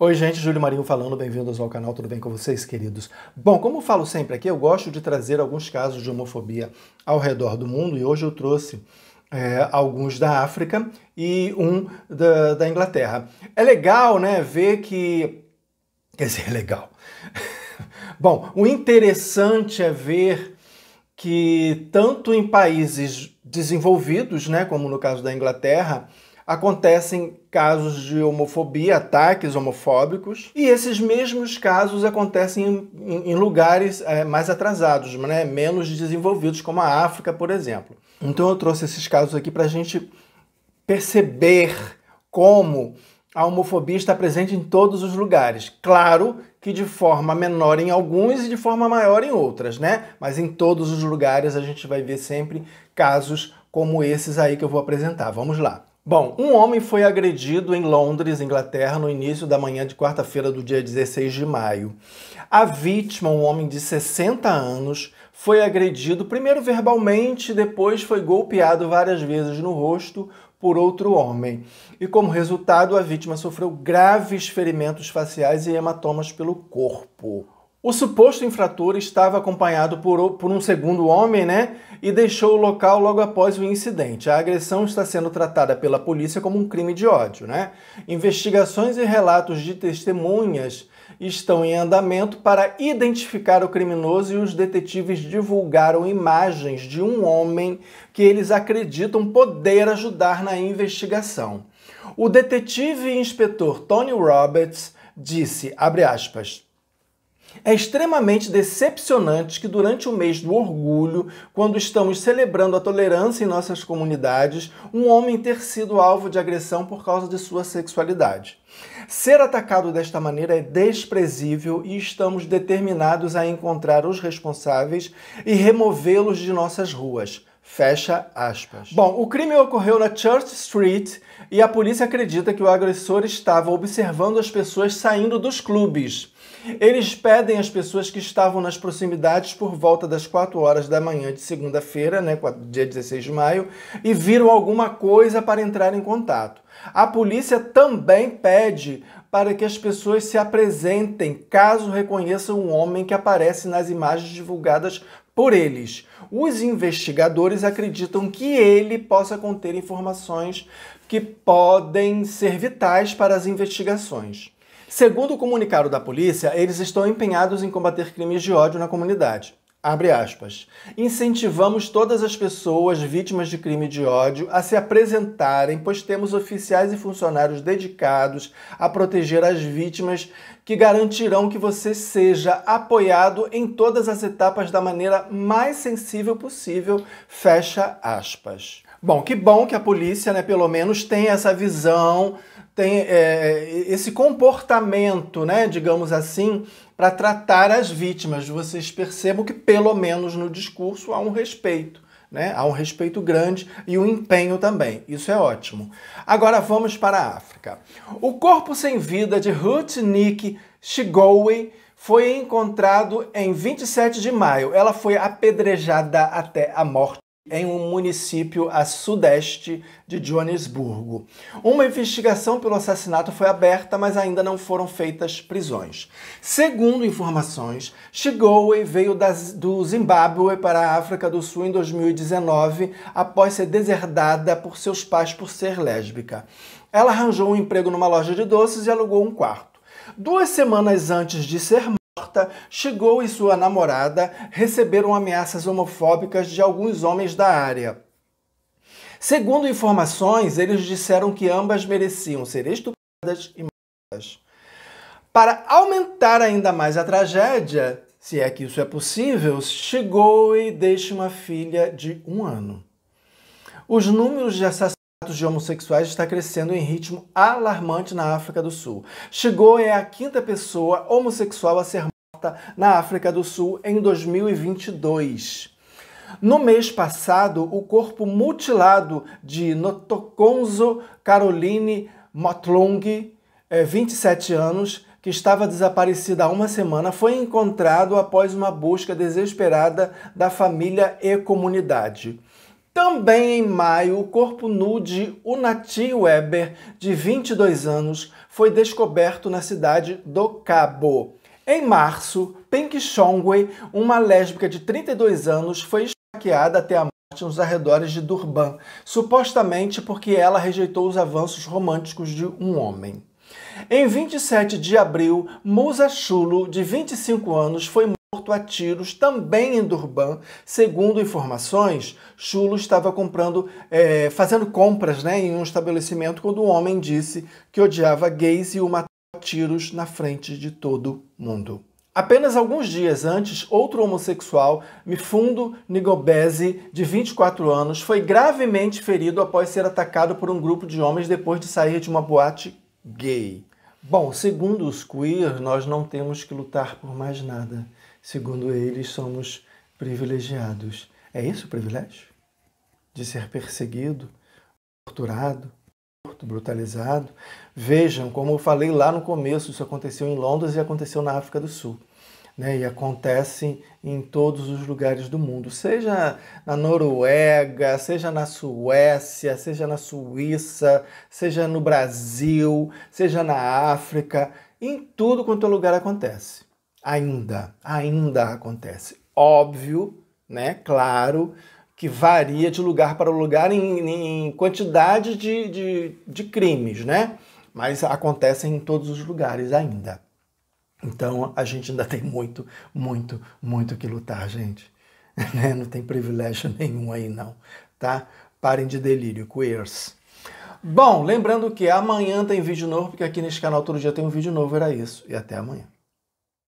Oi, gente, Júlio Marinho falando, bem-vindos ao canal, tudo bem com vocês, queridos? Bom, como falo sempre aqui, eu gosto de trazer alguns casos de homofobia ao redor do mundo e hoje eu trouxe é, alguns da África e um da, da Inglaterra. É legal, né, ver que. Quer dizer, é legal. Bom, o interessante é ver que tanto em países desenvolvidos, né, como no caso da Inglaterra, acontecem casos de homofobia, ataques homofóbicos, e esses mesmos casos acontecem em, em lugares é, mais atrasados, né, menos desenvolvidos, como a África, por exemplo. Então eu trouxe esses casos aqui para a gente perceber como a homofobia está presente em todos os lugares. Claro que de forma menor em alguns e de forma maior em outras, né? Mas em todos os lugares a gente vai ver sempre casos como esses aí que eu vou apresentar. Vamos lá. Bom, um homem foi agredido em Londres, Inglaterra, no início da manhã de quarta-feira do dia 16 de maio. A vítima, um homem de 60 anos, foi agredido primeiro verbalmente, depois foi golpeado várias vezes no rosto por outro homem. E como resultado, a vítima sofreu graves ferimentos faciais e hematomas pelo corpo. O suposto infrator estava acompanhado por, por, um segundo homem, né? E deixou o local logo após o incidente. A agressão está sendo tratada pela polícia como um crime de ódio, né? Investigações e relatos de testemunhas estão em andamento para identificar o criminoso e os detetives divulgaram imagens de um homem que eles acreditam poder ajudar na investigação. O detetive e inspetor Tony Roberts disse, abre aspas, é extremamente decepcionante que, durante o mês do orgulho, quando estamos celebrando a tolerância em nossas comunidades, um homem ter sido alvo de agressão por causa de sua sexualidade. Ser atacado desta maneira é desprezível e estamos determinados a encontrar os responsáveis e removê-los de nossas ruas. Fecha aspas. Bom, o crime ocorreu na Church Street e a polícia acredita que o agressor estava observando as pessoas saindo dos clubes. Eles pedem às pessoas que estavam nas proximidades por volta das 4 horas da manhã de segunda-feira, né, dia 16 de maio, e viram alguma coisa para entrar em contato. A polícia também pede para que as pessoas se apresentem caso reconheçam um homem que aparece nas imagens divulgadas por eles. Os investigadores acreditam que ele possa conter informações que podem ser vitais para as investigações. Segundo o comunicado da polícia, eles estão empenhados em combater crimes de ódio na comunidade. Abre aspas. Incentivamos todas as pessoas vítimas de crime de ódio a se apresentarem, pois temos oficiais e funcionários dedicados a proteger as vítimas que garantirão que você seja apoiado em todas as etapas da maneira mais sensível possível. Fecha aspas. Bom, que bom que a polícia, né, pelo menos tem essa visão tem é, é, esse comportamento, né, digamos assim, para tratar as vítimas. Vocês percebam que, pelo menos no discurso, há um respeito. Né? Há um respeito grande e um empenho também. Isso é ótimo. Agora vamos para a África. O corpo sem vida de Ruth Nick Shigowe foi encontrado em 27 de maio. Ela foi apedrejada até a morte em um município a sudeste de Joanesburgo. Uma investigação pelo assassinato foi aberta, mas ainda não foram feitas prisões. Segundo informações, Shigoe veio das, do Zimbábue para a África do Sul em 2019, após ser deserdada por seus pais por ser lésbica. Ela arranjou um emprego numa loja de doces e alugou um quarto. Duas semanas antes de ser chegou e sua namorada receberam ameaças homofóbicas de alguns homens da área. Segundo informações, eles disseram que ambas mereciam ser estupradas e mortas. Para aumentar ainda mais a tragédia, se é que isso é possível, chegou e deixa uma filha de um ano. Os números de assassinatos atos de homossexuais está crescendo em ritmo alarmante na África do Sul. Chegou é a quinta pessoa homossexual a ser morta na África do Sul em 2022. No mês passado, o corpo mutilado de Notokonzo Caroline Motlong, 27 é, anos, que estava desaparecida há uma semana, foi encontrado após uma busca desesperada da família e comunidade. Também em maio, o corpo nu de Unati Weber, de 22 anos, foi descoberto na cidade do Cabo. Em março, Pink Chongwei, uma lésbica de 32 anos, foi esfaqueada até a morte nos arredores de Durban, supostamente porque ela rejeitou os avanços românticos de um homem. Em 27 de abril, Musa Chulo, de 25 anos, foi morto a tiros também em Durban. Segundo informações, Chulo estava comprando, é, fazendo compras né, em um estabelecimento quando o um homem disse que odiava gays e o matou a tiros na frente de todo mundo. Apenas alguns dias antes, outro homossexual, Mifundo Nigobese, de 24 anos, foi gravemente ferido após ser atacado por um grupo de homens depois de sair de uma boate gay. Bom, segundo os queer, nós não temos que lutar por mais nada segundo eles, somos privilegiados. É isso o privilégio? De ser perseguido, torturado, brutalizado. Vejam, como eu falei lá no começo, isso aconteceu em Londres e aconteceu na África do Sul. Né, e acontece em todos os lugares do mundo, seja na Noruega, seja na Suécia, seja na Suíça, seja no Brasil, seja na África, em tudo quanto é lugar acontece ainda, ainda acontece. Óbvio, né? Claro que varia de lugar para lugar em, em quantidade de, de, de crimes, né? Mas acontecem em todos os lugares ainda. Então a gente ainda tem muito, muito, muito que lutar, gente. Né, não tem privilégio nenhum aí, não. Tá? Parem de delírio, queers. Bom, lembrando que amanhã tem vídeo novo, porque aqui nesse canal todo dia tem um vídeo novo, era isso. E até amanhã.